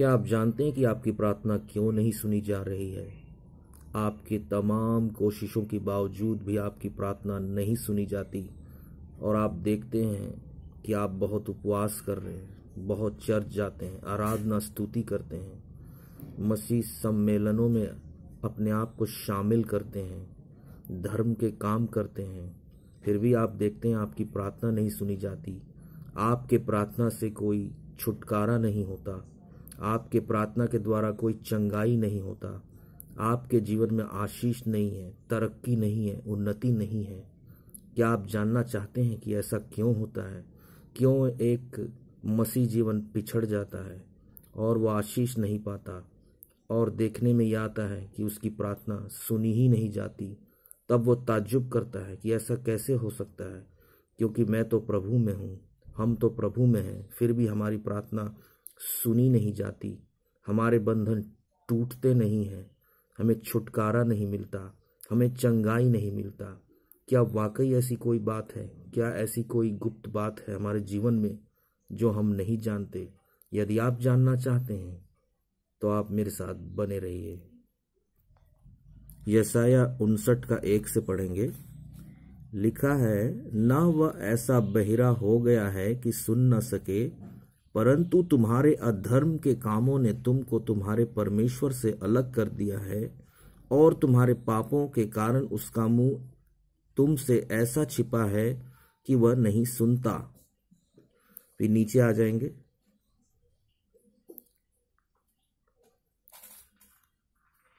क्या आप जानते हैं कि आपकी प्रार्थना क्यों नहीं सुनी जा रही है आपके तमाम कोशिशों के बावजूद भी आपकी प्रार्थना नहीं सुनी जाती और आप देखते हैं कि आप बहुत उपवास कर रहे हैं बहुत चर्च जाते हैं आराधना स्तुति करते हैं मसीह सम्मेलनों में अपने आप को शामिल करते हैं धर्म के काम करते हैं फिर भी आप देखते हैं आपकी प्रार्थना नहीं सुनी जाती आपके प्रार्थना से कोई छुटकारा नहीं होता आपके प्रार्थना के द्वारा कोई चंगाई नहीं होता आपके जीवन में आशीष नहीं है तरक्की नहीं है उन्नति नहीं है क्या आप जानना चाहते हैं कि ऐसा क्यों होता है क्यों एक मसीह जीवन पिछड़ जाता है और वह आशीष नहीं पाता और देखने में यह आता है कि उसकी प्रार्थना सुनी ही नहीं जाती तब वो ताज्जुब करता है कि ऐसा कैसे हो सकता है क्योंकि मैं तो प्रभु में हूँ हम तो प्रभु में हैं फिर भी हमारी प्रार्थना सुनी नहीं जाती हमारे बंधन टूटते नहीं हैं हमें छुटकारा नहीं मिलता हमें चंगाई नहीं मिलता क्या वाकई ऐसी कोई बात है क्या ऐसी कोई गुप्त बात है हमारे जीवन में जो हम नहीं जानते यदि आप जानना चाहते हैं तो आप मेरे साथ बने रहिए यसाया उनसठ का एक से पढ़ेंगे लिखा है ना वह ऐसा बहिरा हो गया है कि सुन न सके परंतु तुम्हारे अधर्म के कामों ने तुमको तुम्हारे परमेश्वर से अलग कर दिया है और तुम्हारे पापों के कारण उसका मुंह तुमसे ऐसा छिपा है कि वह नहीं सुनता फिर नीचे आ जाएंगे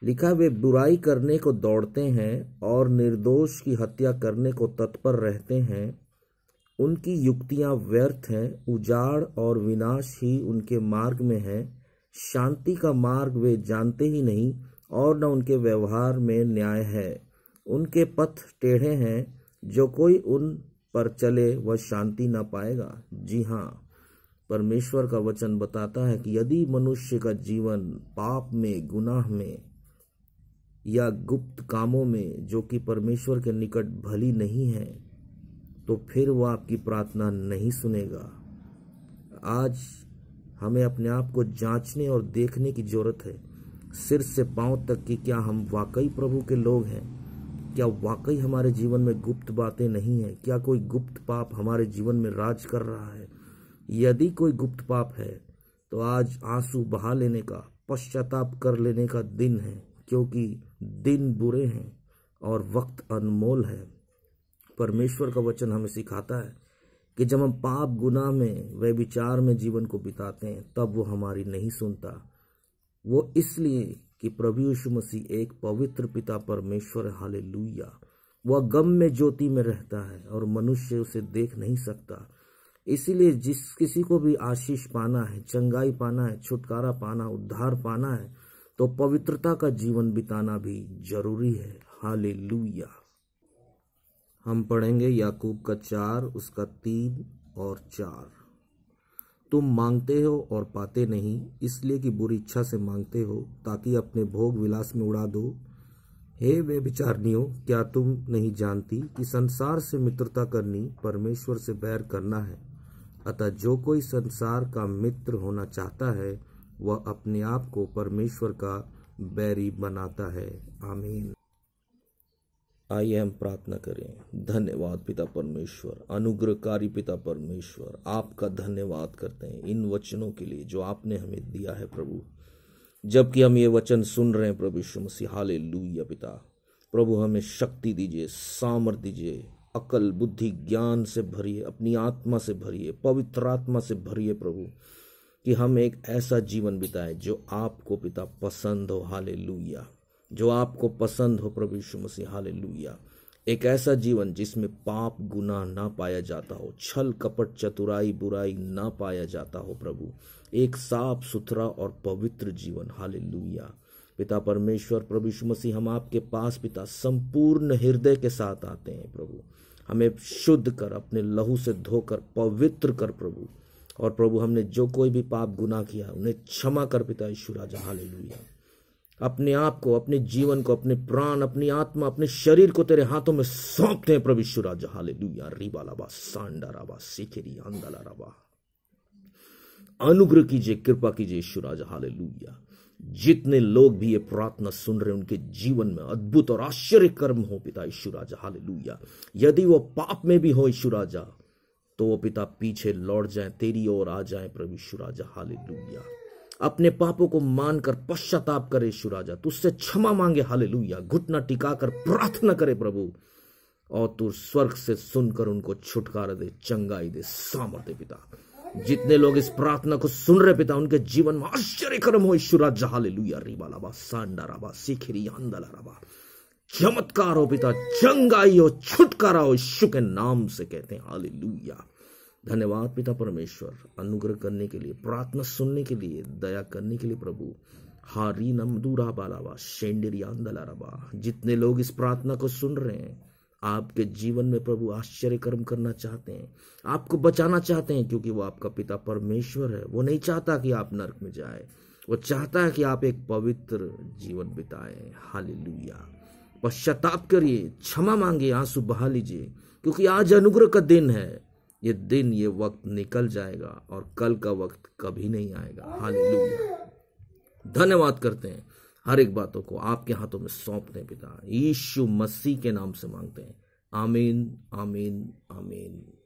लिखा वे बुराई करने को दौड़ते हैं और निर्दोष की हत्या करने को तत्पर रहते हैं उनकी युक्तियां व्यर्थ हैं उजाड़ और विनाश ही उनके मार्ग में है शांति का मार्ग वे जानते ही नहीं और न उनके व्यवहार में न्याय है उनके पथ टेढ़े हैं जो कोई उन पर चले वह शांति ना पाएगा जी हाँ परमेश्वर का वचन बताता है कि यदि मनुष्य का जीवन पाप में गुनाह में या गुप्त कामों में जो कि परमेश्वर के निकट भली नहीं है तो फिर वो आपकी प्रार्थना नहीं सुनेगा आज हमें अपने आप को जांचने और देखने की जरूरत है सिर से पांव तक कि क्या हम वाकई प्रभु के लोग हैं क्या वाकई हमारे जीवन में गुप्त बातें नहीं हैं क्या कोई गुप्त पाप हमारे जीवन में राज कर रहा है यदि कोई गुप्त पाप है तो आज आंसू बहा लेने का पश्चाताप कर लेने का दिन है क्योंकि दिन बुरे हैं और वक्त अनमोल है परमेश्वर का वचन हमें सिखाता है कि जब हम पाप गुनाह में व विचार में जीवन को बिताते हैं तब वो हमारी नहीं सुनता वो इसलिए कि प्रभु यीशु मसीह एक पवित्र पिता परमेश्वर हाले वह गम में ज्योति में रहता है और मनुष्य उसे देख नहीं सकता इसीलिए जिस किसी को भी आशीष पाना है चंगाई पाना है छुटकारा पाना उद्धार पाना है तो पवित्रता का जीवन बिताना भी जरूरी है हाले हम पढ़ेंगे याकूब का चार उसका तीन और चार तुम मांगते हो और पाते नहीं इसलिए कि बुरी इच्छा से मांगते हो ताकि अपने भोग विलास में उड़ा दो हे वे विचारणियों क्या तुम नहीं जानती कि संसार से मित्रता करनी परमेश्वर से बैर करना है अतः जो कोई संसार का मित्र होना चाहता है वह अपने आप को परमेश्वर का बैरी बनाता है आमीन आइए हम प्रार्थना करें धन्यवाद पिता परमेश्वर अनुग्रहकारी पिता परमेश्वर आपका धन्यवाद करते हैं इन वचनों के लिए जो आपने हमें दिया है प्रभु जबकि हम ये वचन सुन रहे हैं प्रभु यीशु मसीह हाले लुया पिता प्रभु हमें शक्ति दीजिए सामर्थ दीजिए अकल बुद्धि ज्ञान से भरिए अपनी आत्मा से भरिए पवित्र आत्मा से भरिए प्रभु कि हम एक ऐसा जीवन बिताएं जो आपको पिता पसंद हो हाले लुया जो आपको पसंद हो प्रभु यीशु मसीह हालेलुया एक ऐसा जीवन जिसमें पाप गुनाह ना पाया जाता हो छल कपट चतुराई बुराई ना पाया जाता हो प्रभु एक साफ सुथरा और पवित्र जीवन हालेलुया पिता परमेश्वर प्रभु यीशु मसीह हम आपके पास पिता संपूर्ण हृदय के साथ आते हैं प्रभु हमें शुद्ध कर अपने लहू से धोकर पवित्र कर प्रभु और प्रभु हमने जो कोई भी पाप गुनाह किया उन्हें क्षमा कर पिता यीशु राजा हालेलुया अपने आप को अपने जीवन को अपने प्राण अपनी आत्मा अपने शरीर को तेरे हाथों में सौंपते हैं प्रभु यीशु हाले लुया रिवाला सांडा राबा सिखेरी आंदाला राबा अनुग्रह कीजिए कृपा कीजिए यीशु हाले लुया जितने लोग भी ये प्रार्थना सुन रहे हैं उनके जीवन में अद्भुत और आश्चर्य कर्म हो पिता यीशु हाले लुया यदि वो पाप में भी हो ईश्वराजा तो वो पिता पीछे लौट जाए तेरी ओर आ जाए प्रभु यीशु हाले लुया अपने पापों को मानकर पश्चाताप करे यीशु राजा तुझसे क्षमा मांगे हाले घुटना टिका कर प्रार्थना करे प्रभु और तू स्वर्ग से सुनकर उनको छुटकारा दे चंगाई दे सामर्थ दे पिता जितने लोग इस प्रार्थना को सुन रहे पिता उनके जीवन में आश्चर्य कर्म हो ईश्वरा हाले लुया रीबा लाबा सांडा राबा सिखिरी आंदाला राबा चमत्कार हो पिता चंगाई हो छुटकारा हो यीशु के नाम से कहते हैं हाले लुया धन्यवाद पिता परमेश्वर अनुग्रह करने के लिए प्रार्थना सुनने के लिए दया करने के लिए प्रभु हारी नम दूरा बालावा दलाराबा जितने लोग इस प्रार्थना को सुन रहे हैं आपके जीवन में प्रभु आश्चर्य कर्म करना चाहते हैं आपको बचाना चाहते हैं क्योंकि वो आपका पिता परमेश्वर है वो नहीं चाहता कि आप नरक में जाए वो चाहता है कि आप एक पवित्र जीवन बिताए हाली लुया पश्चाताप करिए क्षमा मांगे आंसू बहा लीजिए क्योंकि आज अनुग्रह का दिन है ये दिन ये वक्त निकल जाएगा और कल का वक्त कभी नहीं आएगा हाल धन्यवाद करते हैं हर एक बातों को आपके हाथों में सौंपते हैं पिता यीशु मसीह के नाम से मांगते हैं आमीन आमीन आमीन